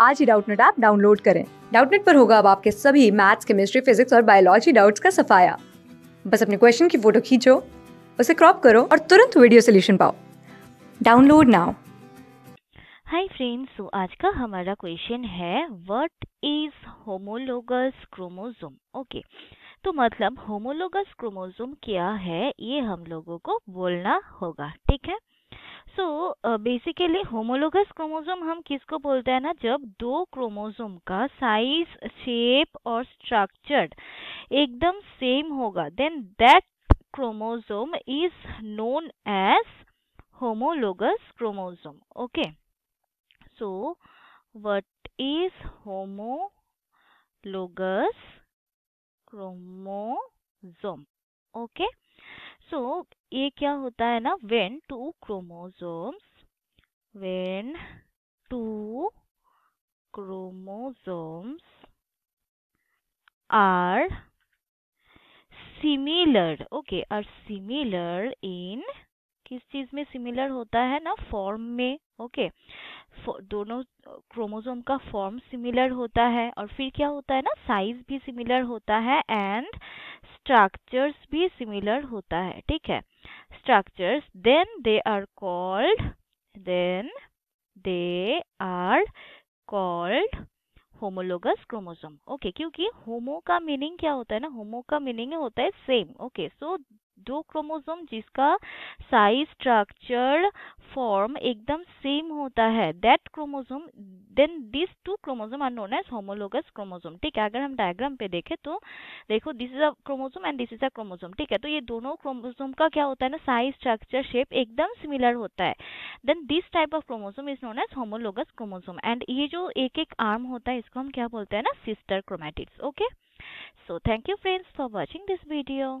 आज ही Doubtnut app download करें डाउटनेट पर होगा अब आपके सभी मैथ्स केमिस्ट्री फिजिक्स और बायोलॉजी डाउट्स का सफाया बस अपने क्वेश्चन की फोटो खींचो उसे क्रॉप करो और तुरंत वीडियो सोल्यूशन पाओ download now hi friends so आज का हमारा क्वेश्चन है what is homologous chromosome okay तो मतलब होमोलोगस क्रोमोसोम क्या है ये हम लोगों को बोलना होगा ठीक है सो बेसिकली होमोलोगस क्रोमोसोम हम किसको बोलते हैं ना जब दो क्रोमोसोम का साइज शेप और स्ट्रक्चर एकदम सेम होगा then that chromosome is known as homologous chromosome okay so is is homologous chromosome okay so ये क्या होता है ना when two chromosomes when two chromosomes are similar okay are similar in किस चीज़ में सिमिलर होता है ना फॉर्म में ओके दोनों क्रोमोसोम का फॉर्म सिमिलर होता है और फिर क्या होता है ना साइज भी सिमिलर होता है एंड स्ट्रक्चर्स भी सिमिलर होता है ठीक है structures then they are called then they are called homologous chromosome okay क्योंकि होमो का मीनिंग क्या होता है ना होमो का मीनिंग होता है सेम ओके सो दो क्रोमोसोम जिसका साइज स्ट्रक्चर फॉर्म एकदम सेम होता है that chromosome then this two chromosome are known as homologous chromosome ठीक है अगर हम डायग्राम पे देखें तो देखो this is a chromosome and this is a chromosome ठीक है तो ये दोनों क्रोमोसोम का क्या होता है ना साइज स्ट्रक्चर शेप एकदम सिमिलर होता है then this type of chromosome is known as homologous chromosome and ये जो एक एक आर्म होता है इसको हम क्या बोलते हैं ना sister chromatics okay so thank you friends for watching this video